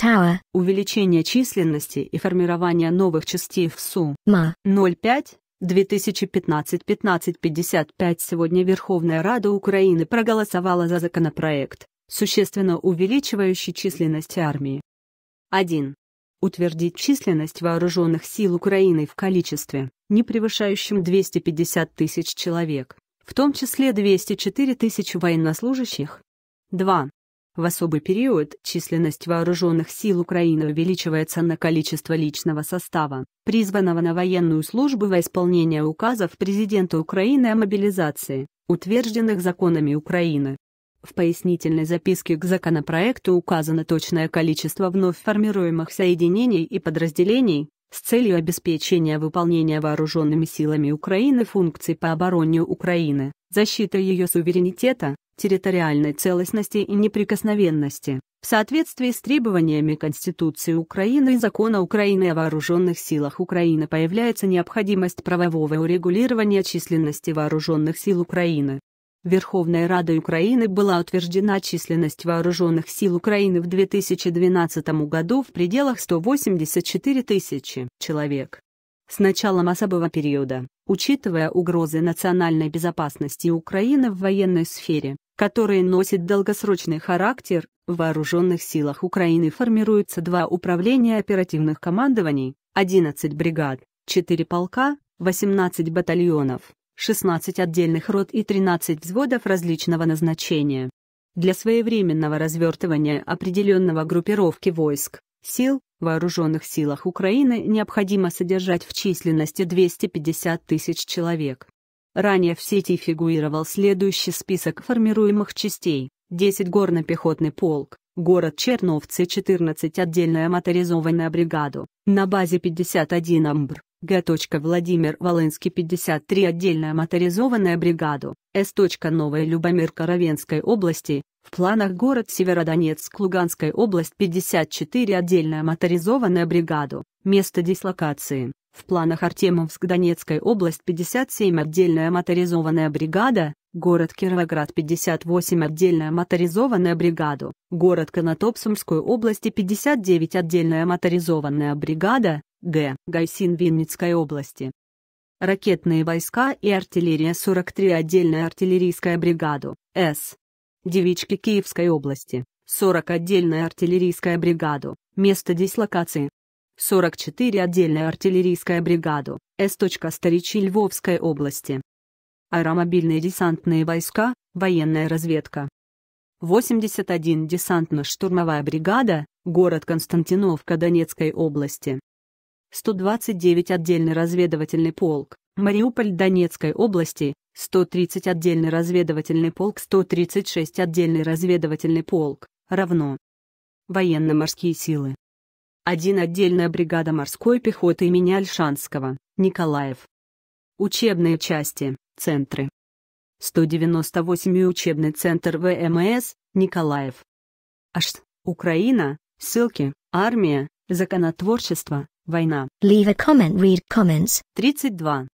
Tower. Увеличение численности и формирование новых частей в СУ. МА. 05. 2015-1555 сегодня Верховная Рада Украины проголосовала за законопроект, существенно увеличивающий численность армии. 1. Утвердить численность вооруженных сил Украины в количестве, не превышающем 250 тысяч человек, в том числе 204 тысячи военнослужащих. 2. В особый период численность вооруженных сил Украины увеличивается на количество личного состава, призванного на военную службу во исполнение указов президента Украины о мобилизации, утвержденных законами Украины. В пояснительной записке к законопроекту указано точное количество вновь формируемых соединений и подразделений с целью обеспечения выполнения вооруженными силами Украины функций по обороне Украины, защиты ее суверенитета, территориальной целостности и неприкосновенности, в соответствии с требованиями Конституции Украины и Закона Украины о Вооруженных силах Украины появляется необходимость правового урегулирования численности Вооруженных сил Украины. Верховной Радой Украины была утверждена численность Вооруженных сил Украины в 2012 году в пределах 184 тысячи человек. С началом особого периода, учитывая угрозы национальной безопасности Украины в военной сфере, которые носят долгосрочный характер, в вооруженных силах Украины формируются два управления оперативных командований, 11 бригад, 4 полка, 18 батальонов, 16 отдельных рот и 13 взводов различного назначения. Для своевременного развертывания определенного группировки войск, сил, в вооруженных силах Украины необходимо содержать в численности 250 тысяч человек. Ранее в сети фигурировал следующий список формируемых частей. 10 горно-пехотный полк, город Черновцы 14 отдельная моторизованная бригада, на базе 51 Амбр, Г. Владимир Волынский 53 отдельная моторизованная бригада, С. Новая Любомир Коровенской области, в планах город Северодонецк Луганской область 54 отдельная моторизованная бригада, Место дислокации. В планах Артемовск Донецкая область 57 отдельная моторизованная бригада, город Кировоград 58 отдельная моторизованная бригада, город Конотоп Сумской области 59 отдельная моторизованная бригада, Г. Гайсин Винницкой области. Ракетные войска и артиллерия 43 отдельная артиллерийская бригада, С. Девички Киевской области, 40 отдельная артиллерийская бригада, место дислокации, 44 отдельная артиллерийская бригаду, С. Старичи Львовской области. Аэромобильные десантные войска, военная разведка. 81 десантно-штурмовая бригада, город Константиновка Донецкой области. 129 отдельный разведывательный полк, Мариуполь Донецкой области, 130 отдельный разведывательный полк, 136 отдельный разведывательный полк, равно. Военно-морские силы. Один отдельная бригада морской пехоты имени Альшанского, Николаев. Учебные части, центры. 198 учебный центр ВМС, Николаев. Ашт, Украина, ссылки, армия, законотворчество, война. Leave a comment, read comments. 32.